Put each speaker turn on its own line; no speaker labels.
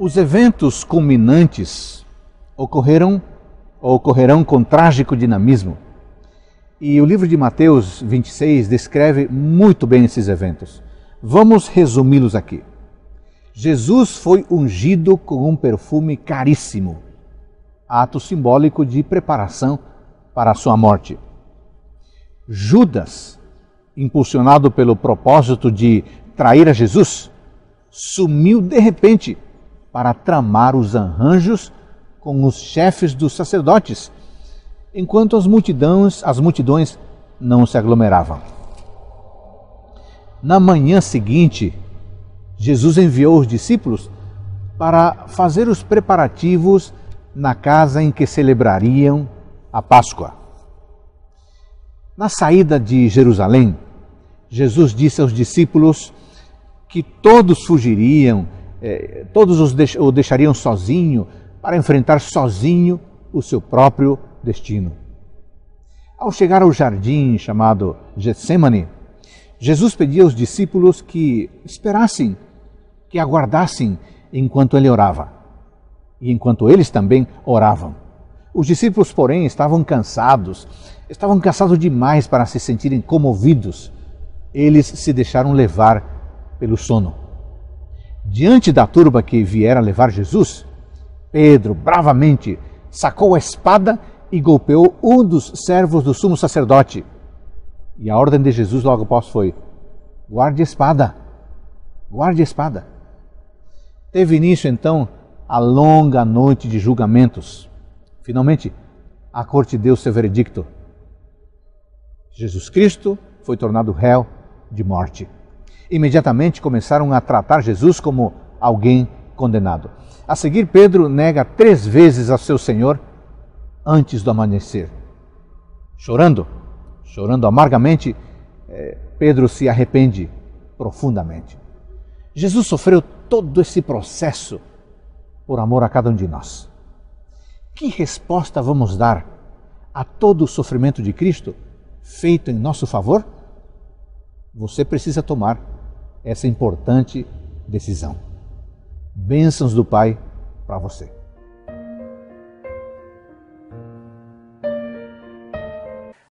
Os eventos culminantes ocorreram ou ocorrerão com trágico dinamismo. E o livro de Mateus 26 descreve muito bem esses eventos. Vamos resumi-los aqui. Jesus foi ungido com um perfume caríssimo, ato simbólico de preparação para a sua morte. Judas, impulsionado pelo propósito de trair a Jesus, sumiu de repente para tramar os arranjos com os chefes dos sacerdotes, enquanto as multidões, as multidões não se aglomeravam. Na manhã seguinte, Jesus enviou os discípulos para fazer os preparativos na casa em que celebrariam a Páscoa. Na saída de Jerusalém, Jesus disse aos discípulos que todos fugiriam é, todos os deix o deixariam sozinho para enfrentar sozinho o seu próprio destino. Ao chegar ao jardim chamado Getsemane, Jesus pedia aos discípulos que esperassem, que aguardassem enquanto ele orava e enquanto eles também oravam. Os discípulos, porém, estavam cansados, estavam cansados demais para se sentirem comovidos. Eles se deixaram levar pelo sono. Diante da turba que viera levar Jesus, Pedro bravamente sacou a espada e golpeou um dos servos do sumo sacerdote. E a ordem de Jesus logo após foi: guarde a espada, guarde a espada. Teve início então a longa noite de julgamentos. Finalmente, a corte deu seu veredicto. Jesus Cristo foi tornado réu de morte imediatamente começaram a tratar Jesus como alguém condenado. A seguir, Pedro nega três vezes a seu Senhor antes do amanhecer. Chorando, chorando amargamente, eh, Pedro se arrepende profundamente. Jesus sofreu todo esse processo por amor a cada um de nós. Que resposta vamos dar a todo o sofrimento de Cristo feito em nosso favor? Você precisa tomar essa importante decisão. Bênçãos do Pai para você.